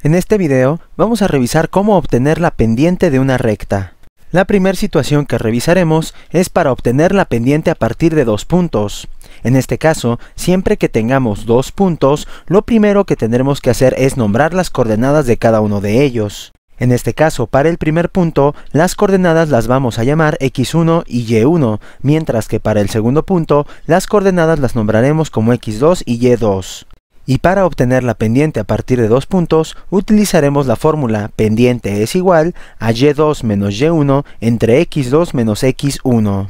En este video vamos a revisar cómo obtener la pendiente de una recta. La primer situación que revisaremos es para obtener la pendiente a partir de dos puntos. En este caso, siempre que tengamos dos puntos, lo primero que tendremos que hacer es nombrar las coordenadas de cada uno de ellos. En este caso, para el primer punto, las coordenadas las vamos a llamar x1 y y1, mientras que para el segundo punto, las coordenadas las nombraremos como x2 y y2 y para obtener la pendiente a partir de dos puntos utilizaremos la fórmula pendiente es igual a y2 menos y1 entre x2 menos x1.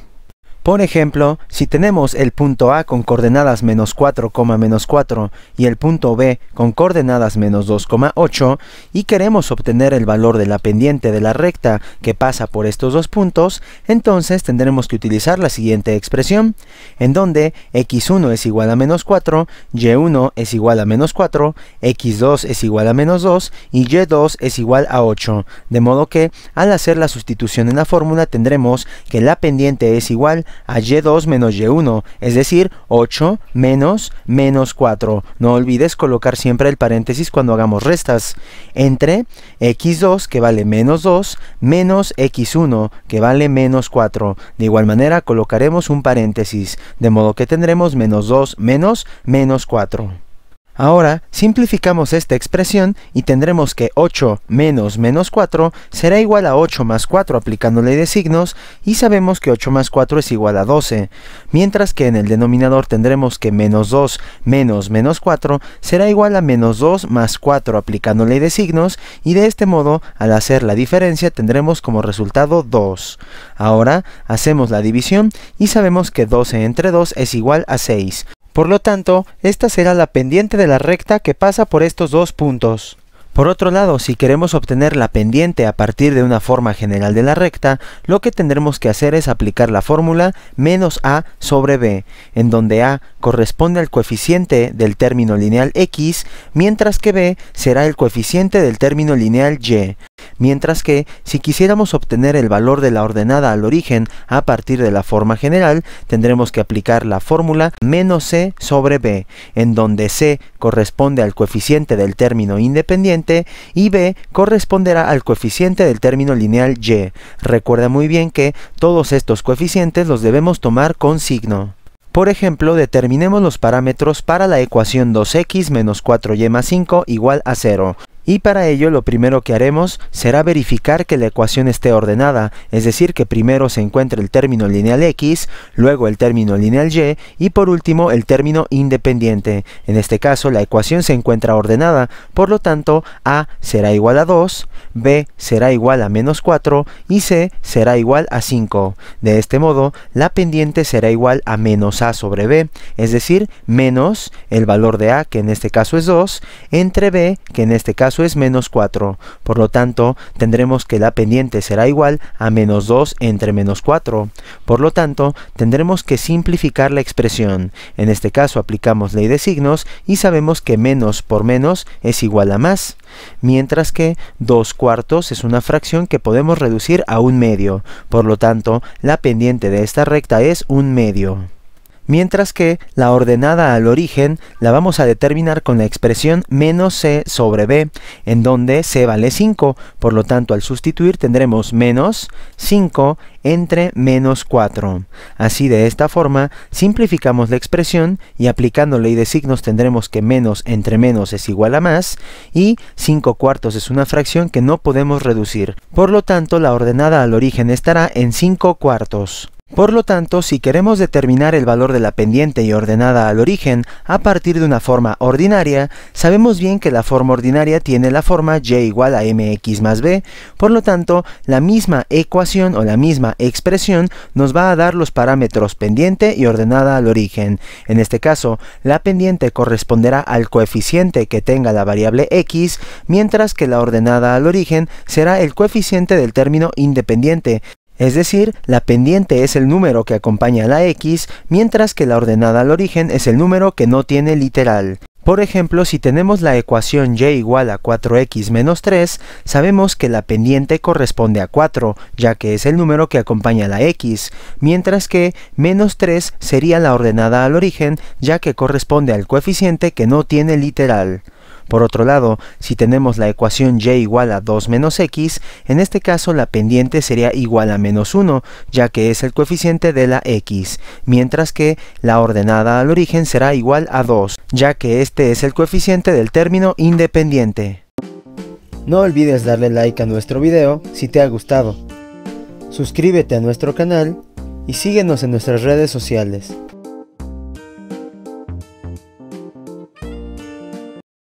Por ejemplo, si tenemos el punto A con coordenadas menos 4, menos 4 y el punto B con coordenadas menos 2,8 y queremos obtener el valor de la pendiente de la recta que pasa por estos dos puntos, entonces tendremos que utilizar la siguiente expresión, en donde x1 es igual a menos 4, y1 es igual a menos 4, x2 es igual a menos 2 y y2 es igual a 8, de modo que al hacer la sustitución en la fórmula tendremos que la pendiente es igual a a y2 menos y1, es decir, 8 menos menos 4. No olvides colocar siempre el paréntesis cuando hagamos restas. Entre x2, que vale menos 2, menos x1, que vale menos 4. De igual manera, colocaremos un paréntesis, de modo que tendremos menos 2 menos menos 4. Ahora, simplificamos esta expresión y tendremos que 8 menos menos 4 será igual a 8 más 4 aplicando ley de signos y sabemos que 8 más 4 es igual a 12, mientras que en el denominador tendremos que menos 2 menos menos 4 será igual a menos 2 más 4 aplicando ley de signos y de este modo, al hacer la diferencia tendremos como resultado 2. Ahora, hacemos la división y sabemos que 12 entre 2 es igual a 6, por lo tanto, esta será la pendiente de la recta que pasa por estos dos puntos. Por otro lado, si queremos obtener la pendiente a partir de una forma general de la recta, lo que tendremos que hacer es aplicar la fórmula menos a sobre b, en donde a corresponde al coeficiente del término lineal x, mientras que b será el coeficiente del término lineal y, Mientras que, si quisiéramos obtener el valor de la ordenada al origen a partir de la forma general, tendremos que aplicar la fórmula menos c sobre b, en donde c corresponde al coeficiente del término independiente y b corresponderá al coeficiente del término lineal y. Recuerda muy bien que todos estos coeficientes los debemos tomar con signo. Por ejemplo, determinemos los parámetros para la ecuación 2x menos 4y más 5 igual a 0, y para ello lo primero que haremos será verificar que la ecuación esté ordenada, es decir, que primero se encuentre el término lineal x, luego el término lineal y y por último el término independiente. En este caso la ecuación se encuentra ordenada, por lo tanto a será igual a 2, b será igual a menos 4 y c será igual a 5. De este modo la pendiente será igual a menos a sobre b, es decir, menos el valor de a que en este caso es 2, entre b que en este caso es menos 4, por lo tanto tendremos que la pendiente será igual a menos 2 entre menos 4, por lo tanto tendremos que simplificar la expresión, en este caso aplicamos ley de signos y sabemos que menos por menos es igual a más, mientras que 2 cuartos es una fracción que podemos reducir a un medio, por lo tanto la pendiente de esta recta es un medio mientras que la ordenada al origen la vamos a determinar con la expresión menos c sobre b, en donde c vale 5, por lo tanto al sustituir tendremos menos 5 entre menos 4. Así de esta forma simplificamos la expresión y aplicando ley de signos tendremos que menos entre menos es igual a más y 5 cuartos es una fracción que no podemos reducir. Por lo tanto la ordenada al origen estará en 5 cuartos. Por lo tanto, si queremos determinar el valor de la pendiente y ordenada al origen a partir de una forma ordinaria, sabemos bien que la forma ordinaria tiene la forma y igual a mx más b, por lo tanto, la misma ecuación o la misma expresión nos va a dar los parámetros pendiente y ordenada al origen. En este caso, la pendiente corresponderá al coeficiente que tenga la variable x, mientras que la ordenada al origen será el coeficiente del término independiente, es decir, la pendiente es el número que acompaña a la x, mientras que la ordenada al origen es el número que no tiene literal. Por ejemplo, si tenemos la ecuación y igual a 4x menos 3, sabemos que la pendiente corresponde a 4, ya que es el número que acompaña a la x, mientras que menos 3 sería la ordenada al origen, ya que corresponde al coeficiente que no tiene literal. Por otro lado, si tenemos la ecuación y igual a 2 menos x, en este caso la pendiente sería igual a menos 1, ya que es el coeficiente de la x, mientras que la ordenada al origen será igual a 2, ya que este es el coeficiente del término independiente. No olvides darle like a nuestro video si te ha gustado. Suscríbete a nuestro canal y síguenos en nuestras redes sociales.